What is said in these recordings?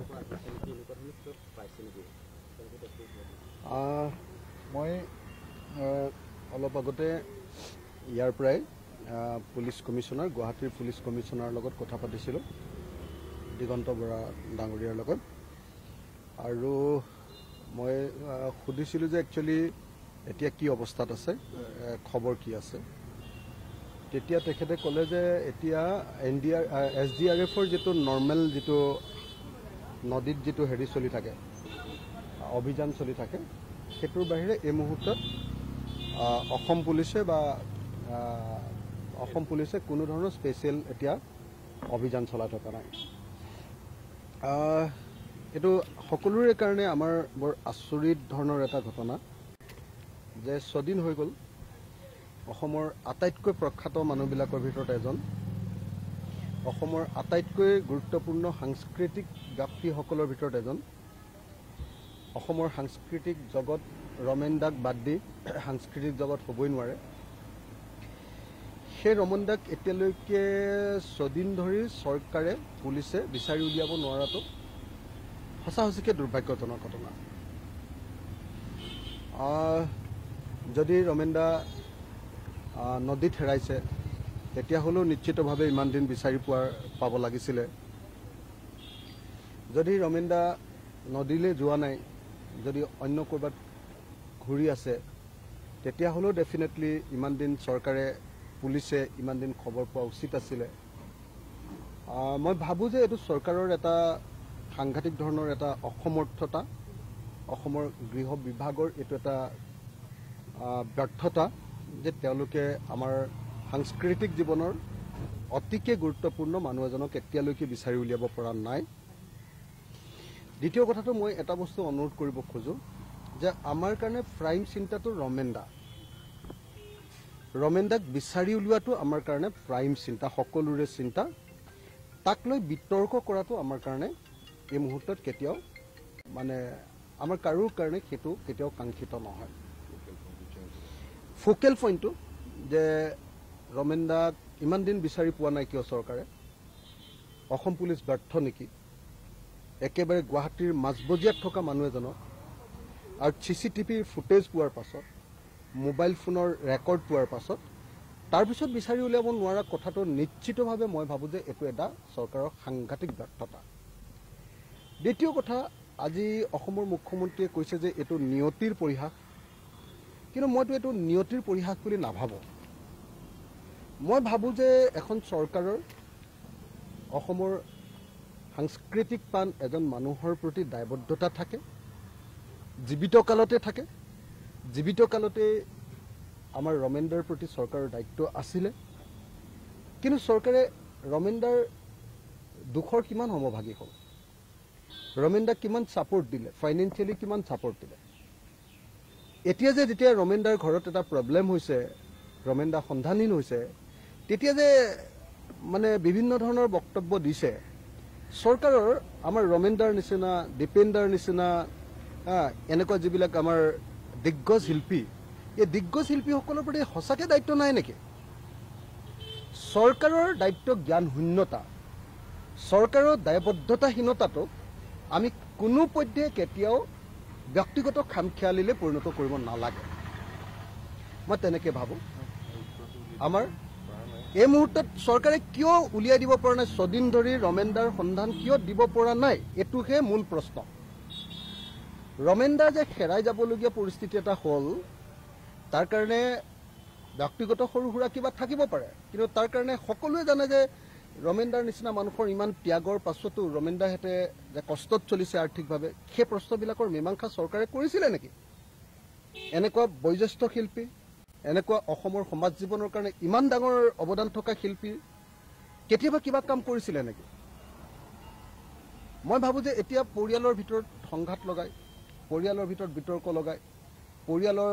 মই অলপ আগতে ইয়াৰ পৰাই পুলিচ কমিশ্যনাৰ গুৱাহাটীৰ পুলিচ কমিশ্যনাৰৰ লগত কথা পাতিছিলোঁ দিগন্ত বৰা ডাঙৰীয়াৰ লগত আৰু মই সুধিছিলোঁ যে একচুৱেলি এতিয়া কি অৱস্থাত আছে খবৰ কি আছে তেতিয়া তেখেতে ক'লে যে এতিয়া N D R S D R এফৰ যিটো নৰ্মেল যিটো নদীত যিটো হেৰি চলি থাকে অভিযান চলি থাকে সেইটোৰ বাহিৰে এই মুহূৰ্তত অসম পুলিচে বা অসম পুলিচে কোনো ধৰণৰ স্পেচিয়েল এতিয়া অভিযান চলাই থকা নাই এইটো সকলোৰে কাৰণে আমাৰ বৰ আচৰিত ধৰণৰ এটা ঘটনা যে ছদিন হৈ গ'ল অসমৰ আটাইতকৈ প্ৰখ্যাত মানুহবিলাকৰ ভিতৰত এজন অসমৰ আটাইতকৈ গুৰুত্বপূৰ্ণ সাংস্কৃতিক ব্যক্তিসকলৰ ভিতৰত এজন অসমৰ সাংস্কৃতিক জগত ৰমেনদাক বাদ দি সাংস্কৃতিক জগত হ'বই নোৱাৰে সেই ৰমেনদাক এতিয়ালৈকে ছদিন ধৰি চৰকাৰে পুলিচে বিচাৰি উলিয়াব নোৱাৰাটো সঁচা সঁচিকৈ দুৰ্ভাগ্যজনক ঘটনা যদি ৰমেনদা নদীত হেৰাইছে এতিয়া হ'লেও নিশ্চিতভাৱে ইমান দিন বিচাৰি পোৱাৰ পাব লাগিছিলে যদি ৰমেন দা নদীলৈ যোৱা নাই যদি অন্য ক'ৰবাত ঘূৰি আছে তেতিয়াহ'লেও ডেফিনেটলি ইমান দিন চৰকাৰে পুলিচে ইমান দিন খবৰ পোৱা উচিত আছিলে মই ভাবোঁ যে এইটো চৰকাৰৰ এটা সাংঘাতিক ধৰণৰ এটা অসমৰ্থতা অসমৰ গৃহ বিভাগৰ এইটো এটা ব্যৰ্থতা যে তেওঁলোকে আমাৰ সাংস্কৃতিক জীৱনৰ অতিকে গুৰুত্বপূৰ্ণ মানুহ এজনক এতিয়ালৈকে বিচাৰি উলিয়াব পৰা নাই দ্বিতীয় কথাটো মই এটা বস্তু অনুৰোধ কৰিব খোজোঁ যে আমাৰ কাৰণে প্ৰাইম চিন্তাটো ৰমেণ্ডা ৰমেণ্ডাক বিচাৰি উলিওৱাটো আমাৰ কাৰণে প্ৰাইম চিন্তা সকলোৰে চিন্তা তাক লৈ বিতৰ্ক কৰাটো আমাৰ কাৰণে এই মুহূৰ্তত কেতিয়াও মানে আমাৰ কাৰো কাৰণে সেইটো কেতিয়াও কাংক্ষিত নহয় ফোকেল পইণ্টটো যে ৰমেন দাক ইমান দিন বিচাৰি পোৱা নাই কিয় চৰকাৰে অসম পুলিচ ব্যৰ্থ নেকি একেবাৰে গুৱাহাটীৰ মাজবজীয়াত থকা মানুহ এজনক আৰু চি চি টিভিৰ ফুটেজ পোৱাৰ পাছত মোবাইল ফোনৰ ৰেকৰ্ড পোৱাৰ পাছত তাৰপিছত বিচাৰি উলিয়াব নোৱাৰা কথাটো নিশ্চিতভাৱে মই ভাবোঁ যে এইটো এটা চৰকাৰৰ সাংঘাতিক ব্যৰ্থতা দ্বিতীয় কথা আজি অসমৰ মুখ্যমন্ত্ৰীয়ে কৈছে যে এইটো নিয়তিৰ পৰিহাস কিন্তু মইতো এইটো নিয়তিৰ পৰিহাস বুলি নাভাবোঁ মই ভাবোঁ যে এখন চৰকাৰৰ অসমৰ সাংস্কৃতিক প্ৰাণ এজন মানুহৰ প্ৰতি দায়বদ্ধতা থাকে জীৱিত কালতে থাকে জীৱিত কালতে আমাৰ ৰমেন্দাৰ প্ৰতি চৰকাৰৰ দায়িত্ব আছিলে কিন্তু চৰকাৰে ৰমেন্দাৰ দুখৰ কিমান সমভাগী হ'ল ৰমেন্দাক কিমান ছাপৰ্ট দিলে ফাইনেন্সিয়েলি কিমান ছাপৰ্ট দিলে এতিয়া যে যেতিয়া ৰমেন্দাৰ ঘৰত এটা প্ৰব্লেম হৈছে ৰমেন্দা সন্ধানহীন হৈছে তেতিয়া যে মানে বিভিন্ন ধৰণৰ বক্তব্য দিছে চৰকাৰৰ আমাৰ ৰমেন্দাৰ নিচিনা দীপেন্দাৰ নিচিনা এনেকুৱা যিবিলাক আমাৰ দিগ্গজ শিল্পী এই দিগ্গজ শিল্পীসকলৰ প্ৰতি সঁচাকৈ দায়িত্ব নাই নেকি চৰকাৰৰ দায়িত্ব জ্ঞান শূন্যতা চৰকাৰৰ দায়বদ্ধতাহীনতাটোক আমি কোনো পধ্যে কেতিয়াও ব্যক্তিগত খাম খেয়ালিলে পৰিণত কৰিব নালাগে মই তেনেকৈ ভাবোঁ আমাৰ এই মুহূৰ্তত চৰকাৰে কিয় উলিয়াই দিব পৰা নাই ছদিন ধৰি ৰমেনদাৰ সন্ধান কিয় দিব পৰা নাই এইটোহে মূল প্ৰশ্ন ৰমেনদাৰ যে হেৰাই যাবলগীয়া পৰিস্থিতি এটা হ'ল তাৰ কাৰণে ব্যক্তিগত সৰু সুৰা কিবা থাকিব পাৰে কিন্তু তাৰ কাৰণে সকলোৱে জানে যে ৰমেনদাৰ নিচিনা মানুহৰ ইমান ত্যাগৰ পাছতো ৰমেনদাহেঁতে যে কষ্টত চলিছে আৰ্থিকভাৱে সেই প্ৰশ্নবিলাকৰ মীমাংসা চৰকাৰে কৰিছিলে নেকি এনেকুৱা বয়োজ্যেষ্ঠ শিল্পী এনেকুৱা অসমৰ সমাজ জীৱনৰ কাৰণে ইমান ডাঙৰ অৱদান থকা শিল্পী কেতিয়াবা কিবা কাম কৰিছিলে নেকি মই ভাবোঁ যে এতিয়া পৰিয়ালৰ ভিতৰত সংঘাত লগাই পৰিয়ালৰ ভিতৰত বিতৰ্ক লগাই পৰিয়ালৰ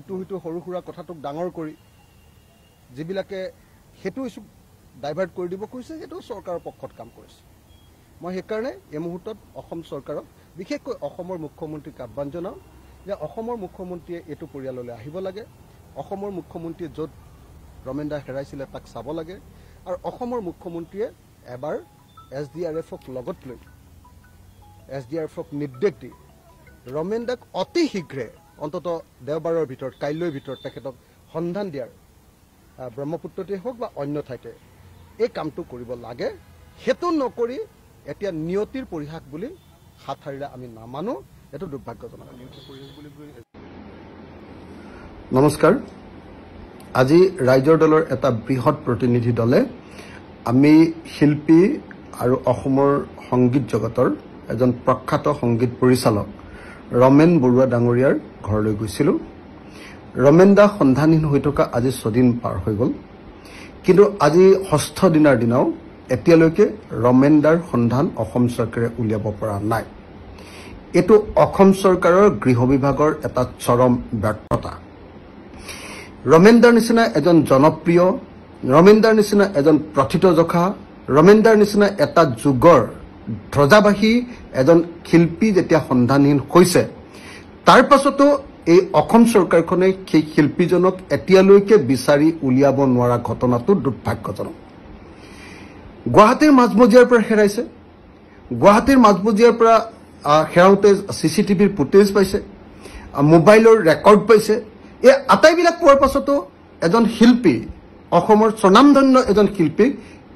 ইটো সিটো সৰু সুৰা কথাটোক ডাঙৰ কৰি যিবিলাকে সেইটো ইচ্ছুক ডাইভাৰ্ট কৰি দিব খুজিছে সেইটো চৰকাৰৰ পক্ষত কাম কৰিছে মই সেইকাৰণে এই মুহূৰ্তত অসম চৰকাৰক বিশেষকৈ অসমৰ মুখ্যমন্ত্ৰীক আহ্বান জনাওঁ যে অসমৰ মুখ্যমন্ত্ৰীয়ে এইটো পৰিয়াললৈ আহিব লাগে অসমৰ মুখ্যমন্ত্ৰীয়ে য'ত ৰমেন দাস হেৰাইছিলে তাক চাব লাগে আৰু অসমৰ মুখ্যমন্ত্ৰীয়ে এবাৰ এছ ডি আৰ এফক লগত লৈ এছ ডি আৰ এফক নিৰ্দেশ দি ৰমেন দাক অতি শীঘ্ৰে অন্ততঃ দেওবাৰৰ ভিতৰত কাইলৈৰ ভিতৰত তেখেতক সন্ধান দিয়াৰ ব্ৰহ্মপুত্ৰতে হওক বা অন্য ঠাইতে এই কামটো কৰিব লাগে সেইটো নকৰি এতিয়া নিয়তিৰ পৰিহাস বুলি হাত সাৰিলে আমি নামানো এইটো দুৰ্ভাগ্যজনক নমস্কাৰ আজি ৰাইজৰ দলৰ এটা বৃহৎ প্ৰতিনিধি দলে আমি শিল্পী আৰু অসমৰ সংগীত জগতৰ এজন প্ৰখ্যাত সংগীত পৰিচালক ৰমেন বৰুৱা ডাঙৰীয়াৰ ঘৰলৈ গৈছিলোঁ ৰমেন দা সন্ধানহীন হৈ থকা আজি ছদিন পাৰ হৈ গ'ল কিন্তু আজি ষষ্ঠ দিনাৰ দিনাও এতিয়ালৈকে ৰমেন দাৰ সন্ধান অসম চৰকাৰে উলিয়াব পৰা নাই এইটো অসম চৰকাৰৰ গৃহ বিভাগৰ এটা চৰম ব্যৰ্থতা ৰমেন্দ্ৰ নিচিনা এজন জনপ্ৰিয় ৰমেনদাৰ নিচিনা এজন প্ৰথিত জখা ৰমেনদাৰ নিচিনা এটা যুগৰ ধ্বজাবাসী এজন শিল্পী যেতিয়া সন্ধানহীন হৈছে তাৰ পাছতো এই অসম চৰকাৰখনে সেই শিল্পীজনক এতিয়ালৈকে বিচাৰি উলিয়াব নোৱাৰা ঘটনাটো দুৰ্ভাগ্যজনক গুৱাহাটীৰ মাজমজিয়াৰ পৰা হেৰাইছে গুৱাহাটীৰ মাজমজিয়াৰ পৰা হেৰাওঁতে চি চি টিভিৰ ফুটেজ পাইছে মোবাইলৰ ৰেকৰ্ড পাইছে এই আটাইবিলাক কোৱাৰ পাছতো এজন শিল্পী অসমৰ স্বনামধন্য এজন শিল্পীক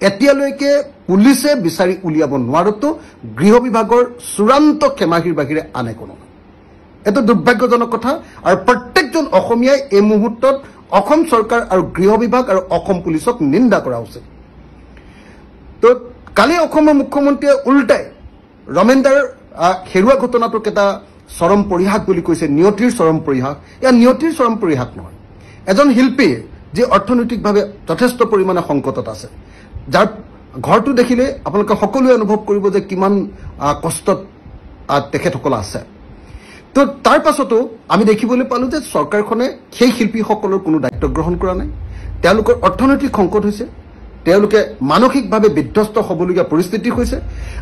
এতিয়ালৈকে পুলিচে বিচাৰি উলিয়াব নোৱাৰোতো গৃহ বিভাগৰ চূড়ান্ত খেমাহীৰ বাহিৰে আনে কোনো এইটো দুৰ্ভাগ্যজনক কথা আৰু প্ৰত্যেকজন অসমীয়াই এই মুহূৰ্তত অসম চৰকাৰ আৰু গৃহ বিভাগ আৰু অসম পুলিচক নিন্দা কৰা উচিত তো কালি অসমৰ মুখ্যমন্ত্ৰীয়ে উল্টাই ৰমেন্দাৰ হেৰুৱা ঘটনাটোক এটা চৰম পৰিহাস বুলি কৈছে নিয়তিৰ চৰম পৰিহাস এয়া নিয়তিৰ চৰম পৰিহাস নহয় এজন শিল্পীয়ে যি অৰ্থনৈতিকভাৱে যথেষ্ট পৰিমাণে সংকটত আছে যাৰ ঘৰটো দেখিলে আপোনালোকে সকলোৱে অনুভৱ কৰিব যে কিমান কষ্টত তেখেতসকল আছে তো তাৰ পাছতো আমি দেখিবলৈ পালোঁ যে চৰকাৰখনে সেই শিল্পীসকলৰ কোনো দায়িত্ব গ্ৰহণ কৰা নাই তেওঁলোকৰ অৰ্থনৈতিক সংকট হৈছে তেওঁলোকে মানসিকভাৱে বিধ্বস্ত হ'বলগীয়া পৰিস্থিতি হৈছে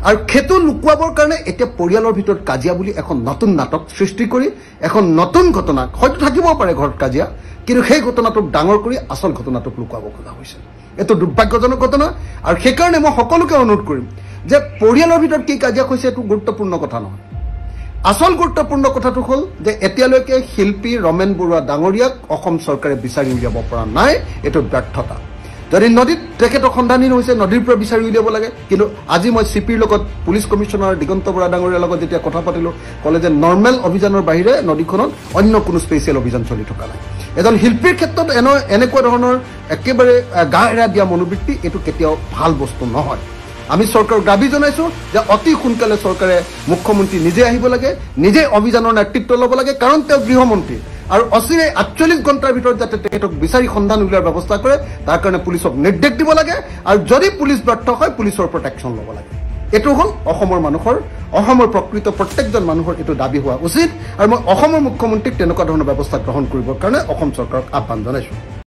আৰু সেইটো লুকুৱাবৰ কাৰণে এতিয়া পৰিয়ালৰ ভিতৰত কাজিয়া বুলি এখন নতুন নাটক সৃষ্টি কৰি এখন নতুন ঘটনাক হয়তো থাকিব পাৰে ঘৰত কাজিয়া কিন্তু সেই ঘটনাটোক ডাঙৰ কৰি আচল ঘটনাটোক লুকুৱাব খোজা হৈছে এইটো দুৰ্ভাগ্যজনক ঘটনা আৰু সেইকাৰণে মই সকলোকে অনুৰোধ কৰিম যে পৰিয়ালৰ ভিতৰত কি কাজিয়া হৈছে এইটো গুৰুত্বপূৰ্ণ কথা নহয় আচল গুৰুত্বপূৰ্ণ কথাটো হ'ল যে এতিয়ালৈকে শিল্পী ৰমেন বৰুৱা ডাঙৰীয়াক অসম চৰকাৰে বিচাৰি উলিয়াব পৰা নাই এইটো ব্যৰ্থতা যদি নদীত তেখেতক সন্ধানহীন হৈছে নদীৰ পৰা বিচাৰি উলিয়াব লাগে কিন্তু আজি মই চি পিৰ লগত পুলিচ কমিশ্যনাৰ দিগন্ত বৰা ডাঙৰীয়াৰ লগত যেতিয়া কথা পাতিলোঁ ক'লে যে নৰ্মেল অভিযানৰ বাহিৰে নদীখনত অন্য কোনো স্পেচিয়েল অভিযান চলি থকা নাই এজন শিল্পীৰ ক্ষেত্ৰত এনে এনেকুৱা ধৰণৰ একেবাৰে গা এৰা দিয়া মনোবৃত্তি এইটো কেতিয়াও ভাল বস্তু নহয় আমি চৰকাৰক দাবী জনাইছোঁ যে অতি সোনকালে চৰকাৰে মুখ্যমন্ত্ৰী নিজে আহিব লাগে নিজে অভিযানৰ নেতৃত্ব ল'ব লাগে কাৰণ তেওঁ গৃহমন্ত্ৰী আৰু অচিৰে আঠচল্লিছ ঘণ্টাৰ ভিতৰত যাতে তেখেতক বিচাৰি সন্ধান উলিওৱাৰ ব্যৱস্থা কৰে তাৰ কাৰণে পুলিচক নিৰ্দেশ দিব লাগে আৰু যদি পুলিচ ব্যৰ্থ হয় পুলিচৰ প্ৰটেকশ্যন ল'ব লাগে এইটো হ'ল অসমৰ মানুহৰ অসমৰ প্ৰকৃত প্ৰত্যেকজন মানুহৰ এইটো দাবী হোৱা উচিত আৰু মই অসমৰ মুখ্যমন্ত্ৰীক তেনেকুৱা ধৰণৰ ব্যৱস্থা গ্ৰহণ কৰিবৰ কাৰণে অসম চৰকাৰক আহ্বান জনাইছোঁ